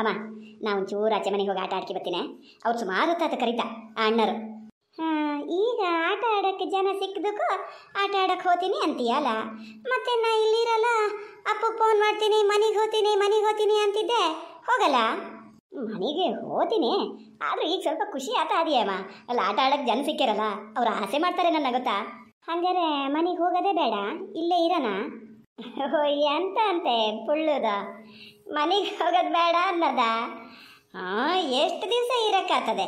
ಅಮ್ಮ ನಾವು ಒಂಚೂರು ಆಚೆ ಮನೆಗೆ ಹೋಗಿ ಆಟ ಆಡ್ಕಿ ಬರ್ತೀನಿ ಅವ್ರು ಸುಮಾರು ಹೊತ್ತು ಕರೀತ ಆ ಅಣ್ಣರು ಈಗ ಆಟ ಆಡೋಕ್ಕೆ ಜನ ಸಿಕ್ಕದಕ್ಕೂ ಆಟ ಆಡಕ್ಕೆ ಹೋತೀನಿ ಅಂತೀಯಲ್ಲ ಮತ್ತೆ ನಾ ಇಲ್ಲಿರಲ್ಲ ಅಪ್ಪ ಫೋನ್ ಮಾಡ್ತೀನಿ ಮನೆಗೆ ಹೋಗ್ತೀನಿ ಮನೆಗೆ ಹೋಗ್ತೀನಿ ಅಂತಿದ್ದೆ ಹೋಗಲ್ಲ ಮನೆಗೆ ಹೋತೀನಿ ಆದರೂ ಈಗ ಸ್ವಲ್ಪ ಖುಷಿ ಆಟ ಅಮ್ಮ ಅಲ್ಲ ಆಟ ಆಡೋಕ್ಕೆ ಜನ ಸಿಕ್ಕಿರಲ್ಲ ಅವ್ರು ಆಸೆ ಮಾಡ್ತಾರೆ ನನ್ನ ಗೊತ್ತಾ ಹಂಗಾರೆ ಮನೆಗೆ ಹೋಗೋದೇ ಬೇಡ ಇಲ್ಲೇ ಇರೋಣ ಓ ಅಂತ ಅಂತೆ ಪುಳ್ಳುದ ಮನೆಗೆ ಹೋಗೋದು ಬೇಡ ಅನ್ನದ ಹಾಂ ಎಷ್ಟು ದಿವಸ ಇರೋಕ್ಕಾಗ್ತದೆ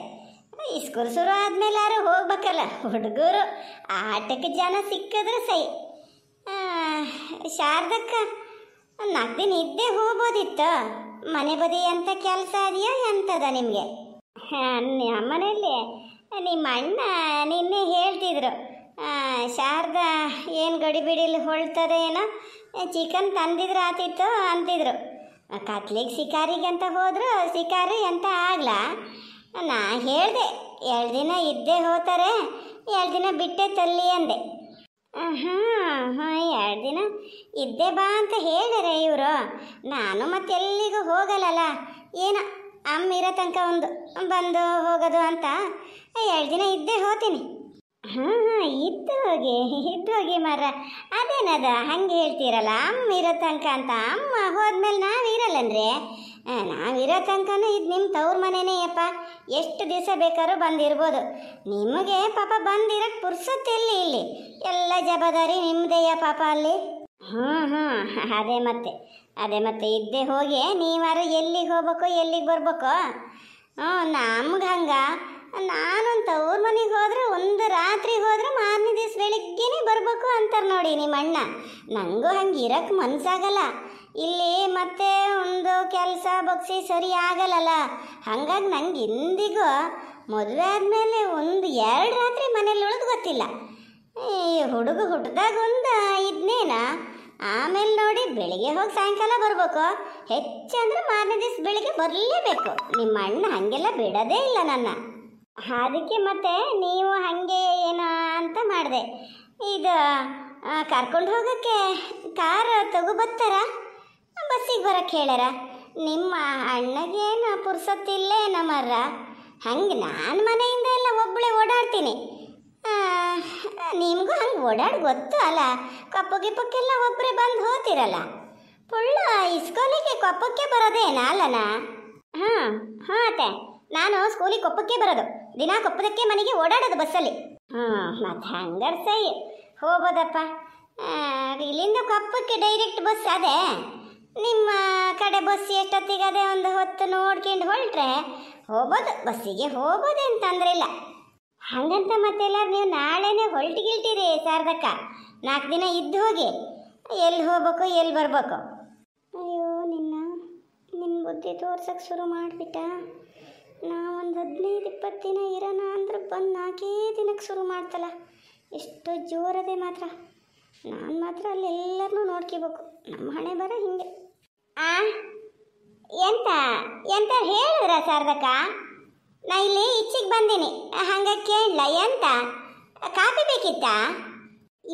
ಈ ಸ್ಕೂಲ್ ಶುರು ಆದಮೇಲೆ ಯಾರು ಹೋಗ್ಬೇಕಲ್ಲ ಹುಡುಗರು ಆಟಕ್ಕೆ ಜನ ಸಿಕ್ಕಿದ್ರೆ ಸೈ ಶಾರದಕ್ಕ ನಾಲ್ಕು ದಿನ ಇದ್ದೇ ಹೋಗ್ಬೋದಿತ್ತು ಮನೆ ಬದಿ ಅಂತ ಕೆಲಸ ಇದೆಯಾ ಎಂತದ ನಿಮಗೆ ನಮ್ಮ ಮನೆಯಲ್ಲಿ ನಿಮ್ಮ ಅಣ್ಣ ನಿನ್ನೆ ಹೇಳ್ತಿದ್ರು ಶಾರದ ಏನು ಗಡಿಬಿಡಿಲಿ ಹೊಳ್ತದ ಏನೋ ಚಿಕನ್ ತಂದಿದ್ರೆ ಆತಿತ್ತು ಅಂತಿದ್ರು ಕತ್ಲಿಗೆ ಅಂತ ಹೋದ್ರು ಶಿಕಾರಿ ಅಂತ ಆಗ್ಲ ನಾ ಹೇಳಿದೆ ಎರಡು ದಿನ ಇದ್ದೇ ಹೋತಾರೆ ಎರಡು ದಿನ ಬಿಟ್ಟೆ ತಲ್ಲಿ ಅಂದೆ ಹಾಂ ಹಾಂ ಎರಡು ದಿನ ಇದ್ದೇ ಬಾ ಅಂತ ಹೇಳಿದರೆ ಇವರು ನಾನು ಮತ್ತೆ ಎಲ್ಲಿಗೂ ಹೋಗಲ್ಲಲ್ಲ ಏನೋ ಅಮ್ಮ ಇರೋ ತನಕ ಒಂದು ಬಂದು ಹೋಗೋದು ಅಂತ ಎರಡು ದಿನ ಇದ್ದೇ ಹೋತೀನಿ ಹಾಂ ಹಾಂ ಇದ್ದು ಹೋಗಿ ಇದ್ದು ಹೋಗಿ ಮರ ಅದೇನದ ಹಂಗೆ ಹೇಳ್ತೀರಲ್ಲ ಅಮ್ಮ ಇರೋ ತನಕ ಅಂತ ಅಮ್ಮ ಹೋದ್ಮೇಲೆ ನಾವು ಇರಲ್ಲಂದ್ರೆ ನಾವು ಇರೋ ತನಕನೂ ಇದು ನಿಮ್ಮ ತವ್ರ ಮನೆನೇ ಅಪ್ಪ ಎಷ್ಟು ದಿವಸ ಬೇಕಾದ್ರೂ ಬಂದಿರ್ಬೋದು ನಿಮಗೆ ಪಾಪ ಬಂದಿರೋಕ್ಕೆ ಪುರ್ಸತ್ತೆಲ್ಲಿ ಇಲ್ಲಿ ಎಲ್ಲ ಜವಾಬ್ದಾರಿ ನಿಮ್ಮದೇಯ ಪಾಪ ಅಲ್ಲಿ ಹ್ಞೂ ಹ್ಞೂ ಅದೇ ಮತ್ತೆ ಅದೇ ಮತ್ತೆ ಇದ್ದೇ ಹೋಗಿ ನೀವಾರು ಎಲ್ಲಿಗೆ ಹೋಗ್ಬೇಕು ಎಲ್ಲಿಗೆ ಬರ್ಬೇಕು ಹ್ಞೂ ನಮ್ಗೆ ಹಂಗೆ ನಾನಂತ ತವರು ಮನೆಗೆ ಹೋದ್ರೆ ಒಂದು ರಾತ್ರಿ ಹೋದ್ರೆ ಮಾರನೇ ದಿವಸ ಬೆಳಿಗ್ಗೆನೇ ಬರಬೇಕು ಅಂತಾರೆ ನೋಡಿ ನಿಮ್ಮ ಅಣ್ಣ ನನಗೂ ಹಂಗೆ ಇರಕ್ಕೆ ಮನಸ್ಸಾಗಲ್ಲ ಇಲ್ಲಿ ಮತ್ತೆ ಒಂದು ಕೆಲಸ ಬಗ್ಸಿ ಸರಿ ಆಗಲ್ಲಲ್ಲ ಹಾಗಾಗಿ ನಂಗೆ ಇಂದಿಗೂ ಮದುವೆ ಆದಮೇಲೆ ಒಂದು ಎರಡು ರಾತ್ರಿ ಮನೇಲಿ ಉಳಿದು ಗೊತ್ತಿಲ್ಲ ಈ ಹುಡುಗ ಹುಟ್ಟಿದಾಗ ಒಂದು ಇದನ್ನೇನ ಆಮೇಲೆ ನೋಡಿ ಬೆಳಿಗ್ಗೆ ಹೋಗಿ ಸಾಯಂಕಾಲ ಬರಬೇಕು ಹೆಚ್ಚಂದ್ರೆ ಮಾರನೇ ದಿವಸ ಬೆಳಿಗ್ಗೆ ಬರಲೇಬೇಕು ನಿಮ್ಮ ಅಣ್ಣ ಹಾಗೆಲ್ಲ ಬಿಡೋದೇ ಇಲ್ಲ ನನ್ನ ಅದಕ್ಕೆ ಮತ್ತೆ ನೀವು ಹಾಗೆ ಏನೋ ಅಂತ ಮಾಡಿದೆ ಇದು ಕರ್ಕೊಂಡು ಹೋಗೋಕ್ಕೆ ಕಾರ್ ತಗೋಬತ್ತಾರ ಬಸ್ಸಿಗೆ ಬರೋಕ್ಕೆ ಹೇಳ್ಯಾರ ನಿಮ್ಮ ಅಣ್ಣಗೇನು ಪುರ್ಸತ್ತಿಲ್ಲೇ ನಮ್ಮರ್ರ ಹಂಗೆ ನಾನು ಮನೆಯಿಂದ ಎಲ್ಲ ಒಬ್ಬಳೇ ಓಡಾಡ್ತೀನಿ ನಿಮಗೂ ಹಂಗೆ ಓಡಾಡಿ ಗೊತ್ತು ಅಲ್ಲ ಕಪ್ಪು ಗಿಪ್ಪಕ್ಕೆಲ್ಲ ಒಬ್ಬರೇ ಬಂದು ಹೋಗ್ತಿರಲ್ಲ ಪುಳ್ಳಾ ಇಸ್ಕೋಲಿಗೆ ಕೊಪ್ಪಕ್ಕೆ ಬರೋದೇನಾ ಅಲ್ಲನಾ ಹಾಂ ಹಾಂ ಅತ್ತೆ ನಾನು ಸ್ಕೂಲಿಗೆ ಕೊಪ್ಪಕ್ಕೆ ಬರೋದು ದಿನ ಕೊಪ್ಪದಕ್ಕೆ ಮನೆಗೆ ಓಡಾಡೋದು ಬಸ್ಸಲ್ಲಿ ಹಾಂ ಮತ್ತು ಹಂಗಾರೆ ಸೈ ಹೋಗ್ಬೋದಪ್ಪ ಇಲ್ಲಿಂದ ಕೊಪ್ಪಕ್ಕೆ ಡೈರೆಕ್ಟ್ ಬಸ್ ಅದೇ ನಿಮ್ಮ ಕಡೆ ಬಸ್ ಎಷ್ಟೊತ್ತಿಗೆ ಅದೇ ಒಂದು ಹೊತ್ತು ನೋಡ್ಕೊಂಡು ಹೊರಟ್ರೆ ಹೋಗ್ಬೋದು ಬಸ್ಸಿಗೆ ಹೋಗೋದು ಅಂತ ತೊಂದರೆ ಇಲ್ಲ ಹಂಗಂತ ಮತ್ತೆಲ್ಲ ನೀವು ನಾಳೆನೇ ಹೊಲ್ಟಿಗಿಲ್ಟಿರಿ ಸಾರ್ದಕ್ಕ ನಾಲ್ಕು ದಿನ ಇದ್ದು ಹೋಗಿ ಎಲ್ಲಿ ಹೋಗ್ಬೇಕು ಎಲ್ಲಿ ಬರಬೇಕು ಅಯ್ಯೋ ನಿನ್ನ ನಿಮ್ಮ ಬುದ್ಧಿ ತೋರ್ಸಕ್ಕೆ ಶುರು ಮಾಡಿಬಿಟ್ಟ ನಾವೊಂದು ಒಂದು ಹದಿನೈದು ಇಪ್ಪತ್ತು ದಿನ ಇರೋಣ ಅಂದ್ರೆ ಬಂದು ನಾಲ್ಕೇ ದಿನಕ್ಕೆ ಶುರು ಮಾಡ್ತಲ್ಲ ಎಷ್ಟು ಜೋರದೆ ಮಾತ್ರ ನಾನು ಮಾತ್ರ ಅಲ್ಲೆಲ್ಲರನ್ನೂ ನೋಡ್ಕೋಬೇಕು ನಮ್ಮ ಹಣೆ ಬರ ಹಿಂಗೆ ಆ ಎಂತ ಎಂತ ಹೇಳಿದ್ರ ಸಾರ್ದಕ್ಕ ನಾ ಇಲ್ಲಿ ಇಚ್ಚಿಗೆ ಬಂದೀನಿ ಹಂಗೆ ಕೇಳಲ ಎಂತ ಕಾಪಿ ಬೇಕಿತ್ತಾ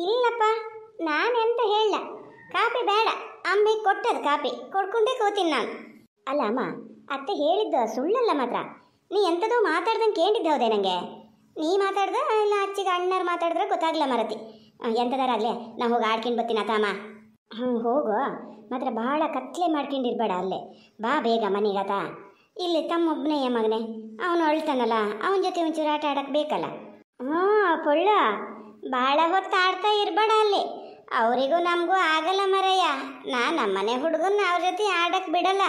ಇಲ್ಲಪ್ಪ ನಾನು ಎಂತ ಹೇಳಲ್ಲ ಕಾಪಿ ಬೇಡ ಅಮ್ಮಿ ಕೊಟ್ಟದ ಕಾಪಿ ಕೊಡ್ಕೊಂಡೇ ಕೂತೀನಿ ನಾನು ಅಲ್ಲಮ್ಮ ಅತ್ತೆ ಹೇಳಿದ್ದ ಸುಳ್ಳಲ್ಲ ಮಾತ್ರ ನೀ ಎಂಥದೋ ಮಾತಾಡ್ದಂಗೆ ಕೇಳಿದ್ದೆ ಹೌದೇ ನನಗೆ ನೀ ಮಾತಾಡ್ದ ಇಲ್ಲ ಅಚ್ಚಿಗೆ ಅಣ್ಣರು ಮಾತಾಡಿದ್ರೆ ಗೊತ್ತಾಗ್ಲ ಮರತಿ ಎಂಥದಾರಾಗಲೇ ನಾ ಹೋಗಿ ಆಡ್ಕೊಂಡು ಬರ್ತೀನಿ ತಾಮ ಹ್ಞೂ ಹೋಗು ಮಾತ್ರ ಭಾಳ ಕತ್ಲೆ ಮಾಡ್ಕೊಂಡಿರ್ಬೇಡ ಅಲ್ಲೇ ಬಾ ಬೇಗ ಮನೀಗತ ಇಲ್ಲಿ ತಮ್ಮೊಬ್ಬನೇ ಮಗನೇ ಅವನು ಅಳ್ತಾನಲ್ಲ ಅವನ ಜೊತೆ ಒಂಚೂರು ಆಟ ಆಡಕ್ಕೆ ಬೇಕಲ್ಲ ಹ್ಞೂ ಪೊಳ್ಳ ಭಾಳ ಹೊತ್ತು ಆಡ್ತಾ ಇರಬೇಡ ಅಲ್ಲಿ ಅವರಿಗೂ ನಮಗೂ ಆಗಲ್ಲ ಮರಯ್ಯ ನಾನು ನಮ್ಮನೆ ಹುಡುಗನ ಅವ್ರ ಜೊತೆ ಆಡಕ್ಕೆ ಬಿಡಲ್ಲ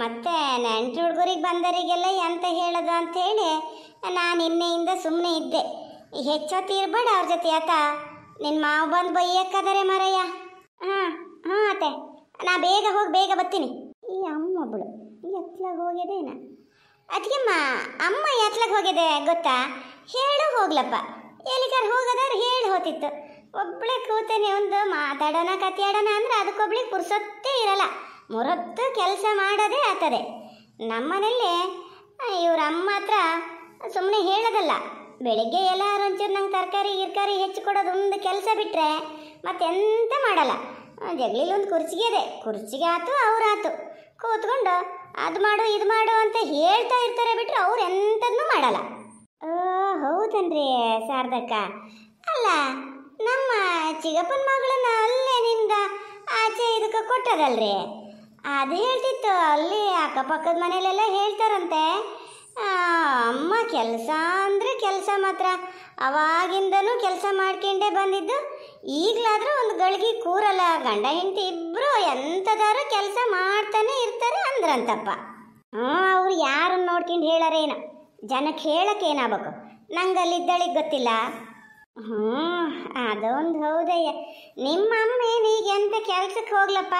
ಮತ್ತೆ ನೆಂಟ್ರು ಹುಡುಗರಿಗೆ ಬಂದವರಿಗೆಲ್ಲ ಎಂತ ಹೇಳೋದು ಅಂಥೇಳಿ ನಾನು ನಿನ್ನೆಯಿಂದ ಸುಮ್ಮನೆ ಇದ್ದೆ ಹೆಚ್ಚೊತ್ತು ಇರಬೇಡ ಅವ್ರ ಜೊತೆ ಆತ ನಿನ್ನ ಮಾವು ಬಂದು ಬೈಯಕ್ಕದರೆ ಮರಯ್ಯ ಹಾಂ ಹಾಂ ಅತ್ತೆ ನಾ ಬೇಗ ಹೋಗಿ ಬೇಗ ಬರ್ತೀನಿ ಈ ಅಮ್ಮ ಒಬ್ಬಳು ಎತ್ಲಾಗ ಹೋಗಿದೇನ ಅದಕ್ಕೆಮ್ಮ ಅಮ್ಮ ಎತ್ಲಾಗ ಹೋಗಿದೆ ಗೊತ್ತಾ ಹೇಳು ಹೋಗ್ಲಪ್ಪ ಎಲ್ಲಿಗಾರ ಹೋಗೋದಾದ್ರೆ ಹೇಳಿ ಹೋತಿತ್ತು ಒಬ್ಬಳೇ ಕೂತೇನೆ ಒಂದು ಮಾತಾಡೋಣ ಕತೆಯಾಡೋಣ ಅಂದ್ರೆ ಅದಕ್ಕೊಬ್ಳಿಗೆ ಪುರ್ಸೊತ್ತೇ ಇರಲ್ಲ ಮೊರತ್ತು ಕೆಲಸ ಮಾಡೋದೇ ಆಗ್ತದೆ ನಮ್ಮನೇಲಿ ಇವ್ರ ಅಮ್ಮ ಹತ್ರ ಸುಮ್ಮನೆ ಹೇಳೋದಲ್ಲ ಬೆಳಿಗ್ಗೆ ಎಲ್ಲರೂ ಒಂಚೂರು ನಂಗೆ ತರಕಾರಿ ಗಿರ್ಕಾರಿ ಹೆಚ್ಚು ಕೊಡೋದು ಒಂದು ಕೆಲಸ ಬಿಟ್ಟರೆ ಮತ್ತೆಂತ ಮಾಡಲ್ಲ ಜಗಲೀಲಿ ಒಂದು ಕುರ್ಚಿಗೆ ಇದೆ ಕುರ್ಚಿಗೆ ಆತು ಅವ್ರಾತು ಕೂತ್ಕೊಂಡು ಅದು ಮಾಡು ಇದು ಮಾಡು ಅಂತ ಹೇಳ್ತಾ ಇರ್ತಾರೆ ಬಿಟ್ಟರೆ ಅವ್ರು ಎಂಥದ್ದು ಮಾಡಲ್ಲ ಓ ಹೌದನ್ರಿ ಶಾರದಕ್ಕ ಅಲ್ಲ ನಮ್ಮ ಚಿಗಪ್ಪನ ಮಗಳನ್ನ ಅಲ್ಲೇ ನಿಂದ ಆಚೆ ಇದಕ್ಕೆ ಕೊಟ್ಟದಲ್ರಿ ಅದು ಹೇಳ್ತಿತ್ತು ಅಲ್ಲಿ ಅಕ್ಕಪಕ್ಕದ ಮನೆಯಲ್ಲೆಲ್ಲ ಹೇಳ್ತಾರಂತೆ ಅಮ್ಮ ಕೆಲಸ ಅಂದರೆ ಕೆಲಸ ಮಾತ್ರ ಅವಾಗಿಂದಲೂ ಕೆಲಸ ಮಾಡ್ಕೊಂಡೇ ಬಂದಿದ್ದು ಈಗಲಾದರೂ ಒಂದು ಗಳಿಗೆ ಕೂರಲ್ಲ ಗಂಡ ಹೆಂಡತಿ ಇಬ್ಬರು ಎಂಥದಾರು ಕೆಲಸ ಮಾಡ್ತಾನೆ ಇರ್ತಾರೆ ಅಂದ್ರಂತಪ್ಪ ಹ್ಞೂ ಅವ್ರು ಯಾರನ್ನು ನೋಡ್ಕೊಂಡು ಹೇಳಾರೇನು ಜನಕ್ಕೆ ಹೇಳಕ್ಕೆ ಏನಾಗಬೇಕು ನಂಗೆ ಗೊತ್ತಿಲ್ಲ ಹ್ಞೂ ಅದೊಂದು ಹೌದಯ್ಯ ನಿಮ್ಮ ಅಮ್ಮ ಏನು ಈಗ ಎಂಥ ಕೆಲಸಕ್ಕೆ ಹೋಗ್ಲಪ್ಪ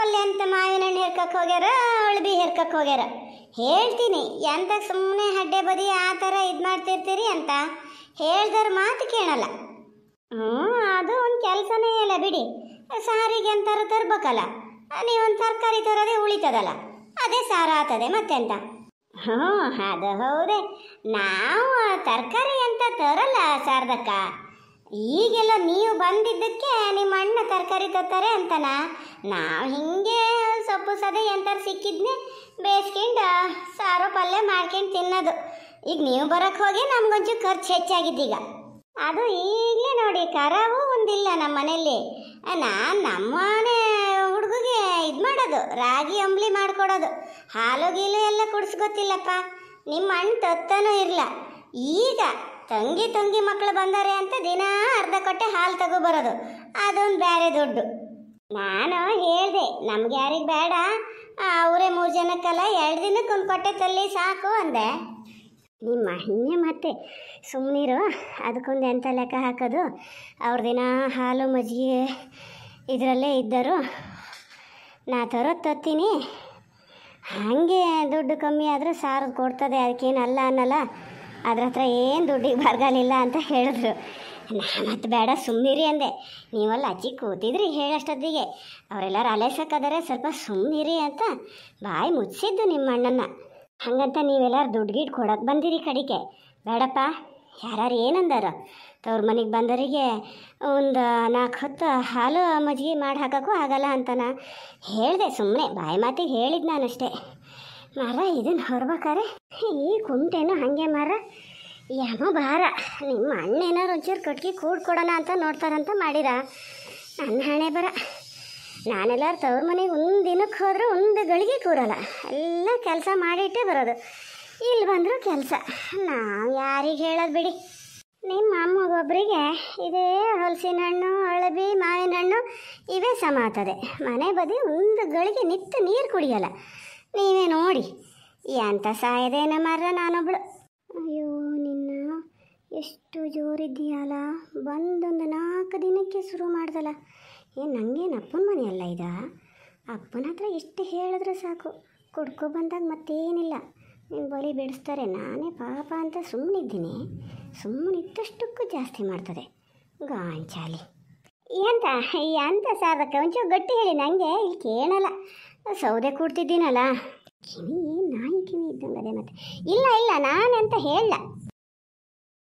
ಅಲ್ಲಿ ಅಂತ ಮಾವಿನ ಹಣ್ಣು ಹೆರ್ಕಕ್ಕೆ ಹೋಗ್ಯಾರ ಅವಳು ಬಿ ಹೆರ್ಕಕ್ಕೆ ಹೋಗ್ಯಾರ ಹೇಳ್ತೀನಿ ಎಂತ ಸುಮ್ಮನೆ ಹಡ್ಡೆ ಬದಿ ಆ ಥರ ಇದು ಮಾಡ್ತಿರ್ತೀರಿ ಅಂತ ಹೇಳ್ದರ ಮಾತು ಕೇಳಲ್ಲ ಹ್ಞೂ ಅದು ಒಂದು ಕೆಲಸನೇ ಇಲ್ಲ ಬಿಡಿ ಸಾರಿಗೆ ಅಂತಾರು ತರ್ಬೇಕಲ್ಲ ನೀವೊಂದು ತರಕಾರಿ ತರೋದೇ ಉಳಿತದಲ್ಲ ಅದೇ ಸಾರ ಆಗ್ತದೆ ಮತ್ತೆಂತ ಹ್ಞೂ ಅದು ಹೌದೇ ನಾವು ತರಕಾರಿ ಅಂತ ತರಲ್ಲ ಸಾರದಕ್ಕ ಈಗೆಲ್ಲ ನೀವು ಬಂದಿದ್ದಕ್ಕೆ ನಿಮ್ಮ ಅಣ್ಣ ತರಕಾರಿ ತರ್ತಾರೆ ಅಂತನಾ ನಾವು ಹಿಂಗೆ ಸೊಪ್ಪು ಸದೆ ಎಂತಾರೆ ಸಿಕ್ಕಿದ್ನೆ ಬೇಯಿಸ್ಕೊಂಡು ಸಾರು ಪಲ್ಯ ಮಾಡ್ಕೊಂಡು ತಿನ್ನೋದು ಈಗ ನೀವು ಬರೋಕ್ಕೆ ಹೋಗಿ ನಮಗೊಂಚೂರು ಖರ್ಚು ಹೆಚ್ಚಾಗಿದ್ದೀಗ ಅದು ಈಗಲೇ ನೋಡಿ ಕರಾವು ಒಂದಿಲ್ಲ ನಮ್ಮ ಮನೆಯಲ್ಲಿ ನಾನು ನಮ್ಮ ಮನೆ ಹುಡುಗಿಗೆ ಇದು ಮಾಡೋದು ರಾಗಿ ಅಂಬ್ಲಿ ಮಾಡಿಕೊಡೋದು ಹಾಲು ಗೀಲು ಎಲ್ಲ ಗೊತ್ತಿಲ್ಲಪ್ಪ ನಿಮ್ಮ ಅಣ್ಣ ತತ್ತನೂ ಇರಲ್ಲ ಈಗ ತಂಗಿ ತಂಗಿ ಮಕ್ಕಳು ಬಂದರೆ ಅಂತ ದಿನ ಅರ್ಧ ಕೊಟ್ಟೆ ಹಾಲು ತಗೋಬರೋದು ಅದೊಂದು ಬೇರೆ ದುಡ್ಡು ನಾನು ಹೇಳಿದೆ ನಮ್ಗೆ ಯಾರಿಗೆ ಬೇಡ ಅವರೇ ಮೂರು ಜನಕ್ಕಲ್ಲ ಎರಡು ದಿನಕ್ಕೆ ಒಂದು ಕೊಟ್ಟೆ ತಲ್ಲಿ ಸಾಕು ಅಂದೆ ನಿಮ್ಮ ಅಣ್ಣೆ ಮತ್ತೆ ಸುಮ್ಮನಿರು ಅದಕ್ಕೊಂದು ಎಂಥ ಲೆಕ್ಕ ಹಾಕೋದು ಅವ್ರ ದಿನ ಹಾಲು ಮಜ್ಜಿಗೆ ಇದರಲ್ಲೇ ಇದ್ದರು ನಾ ತರೋದು ತತ್ತೀನಿ ಹಾಗೆ ದುಡ್ಡು ಕಮ್ಮಿ ಆದರೂ ಸಾರು ಕೊಡ್ತದೆ ಅದಕ್ಕೇನಲ್ಲ ಅನ್ನಲ್ಲ ಅದ್ರ ಹತ್ರ ಏನು ದುಡ್ಡಿಗೆ ಬರಗಾಲಿಲ್ಲ ಅಂತ ಹೇಳಿದ್ರು ಮತ್ತು ಬೇಡ ಸುಮ್ಮನಿರಿ ಅಂದೆ ನೀವೆಲ್ಲ ಅಜ್ಜಿ ಕೂತಿದ್ರಿ ಹೇಳಷ್ಟೊತ್ತಿಗೆ ಅವರೆಲ್ಲರೂ ಅಲೆಸಕ್ಕಾದರೆ ಸ್ವಲ್ಪ ಸುಮ್ಮನಿರಿ ಅಂತ ಬಾಯಿ ಮುಚ್ಚಿದ್ದು ನಿಮ್ಮ ಅಣ್ಣನ ಹಂಗಂತ ನೀವೆಲ್ಲರೂ ದುಡ್ಡು ಗಿಡ್ ಕೊಡೋಕೆ ಬಂದಿರಿ ಕಡಿಕೆ ಬೇಡಪ್ಪ ಯಾರು ಏನಂದಾರ ತವ್ರ ಮನೆಗೆ ಬಂದವರಿಗೆ ಒಂದು ನಾಲ್ಕು ಹೊತ್ತು ಹಾಲು ಮಜ್ಜಿಗೆ ಮಾಡಿ ಹಾಕೋಕ್ಕೂ ಆಗಲ್ಲ ಅಂತನ ಹೇಳಿದೆ ಸುಮ್ಮನೆ ಬಾಯಿ ಮಾತಿಗೆ ಹೇಳಿದ್ದು ನಾನಷ್ಟೇ ಮಾರ ಇದನ್ನು ಹೊರಬೇಕಾರೆ ಈ ಕುಂಟೇನು ಹಾಗೆ ಮಾರ ಯಮ ಭಾರ ನಿಮ್ಮ ಅಣ್ಣ ಏನಾರು ಒಂಚೂರು ಕಟ್ಗೆ ಕೂಡ್ ಕೊಡೋಣ ಅಂತ ನೋಡ್ತಾರಂತ ಮಾಡಿರ ನನ್ನ ಹಣೆ ಬರ ನಾನೆಲ್ಲರೂ ತವ್ರ ಮನೆಗೆ ಒಂದು ದಿನಕ್ಕೆ ಹೋದ್ರೆ ಒಂದು ಗಳಿಗೆ ಕೂರಲ್ಲ ಎಲ್ಲ ಕೆಲಸ ಮಾಡಿಟ್ಟೇ ಬರೋದು ಇಲ್ಲಿ ಬಂದರೂ ಕೆಲಸ ನಾವು ಯಾರಿಗೆ ಹೇಳೋದು ಬಿಡಿ ನಿಮ್ಮ ಅಮ್ಮಗೊಬ್ಬರಿಗೆ ಇದೇ ಹಲಸಿನ ಹಣ್ಣು ಅಳಬಿ ಮಾವಿನ ಹಣ್ಣು ಇವೇ ಸಮಾತದೆ ಮನೆ ಬದಿ ಒಂದು ಗಳಿಗೆ ನಿತ್ಯ ನೀರು ಕುಡಿಯಲ್ಲ ನೀವೇ ನೋಡಿ ಎಂಥ ಸಾಯದೇನ ಮರ ನಾನೊಬ್ಳು ಎಷ್ಟು ಜೋರಿದೆಯಲ್ಲ ಬಂದೊಂದು ನಾಲ್ಕು ದಿನಕ್ಕೆ ಶುರು ಮಾಡ್ದಲ್ಲ ಏನು ನನಗೇನು ಅಪ್ಪನ ಮನೆಯಲ್ಲ ಇದ ಅಪ್ಪನ ಹತ್ರ ಎಷ್ಟು ಹೇಳಿದ್ರೆ ಸಾಕು ಕುಡ್ಕೊ ಬಂದಾಗ ಮತ್ತೇನಿಲ್ಲ ನಿಮ್ಮ ಬಲಿ ಬಿಡಿಸ್ತಾರೆ ನಾನೇ ಪಾಪ ಅಂತ ಸುಮ್ಮನಿದ್ದೀನಿ ಸುಮ್ಮನಿದ್ದಷ್ಟಕ್ಕೂ ಜಾಸ್ತಿ ಮಾಡ್ತದೆ ಗಾಂಚಾಲಿ ಎಂತ ಎಂತ ಸಾಧಕ ಒಂಚೂರು ಗಟ್ಟಿ ಹೇಳಿ ನನಗೆ ಇಲ್ಲಿ ಕೇಳಲ್ಲ ಸೌದೆ ಕೂಡ್ತಿದ್ದೀನಲ್ಲ ಕಿವಿ ನಾಯಿ ಕಿವಿ ಇದ್ದಂಗೆ ಅದೇ ಮತ್ತೆ ಇಲ್ಲ ಇಲ್ಲ ನಾನೆಂತ ಹೇಳಲ್ಲ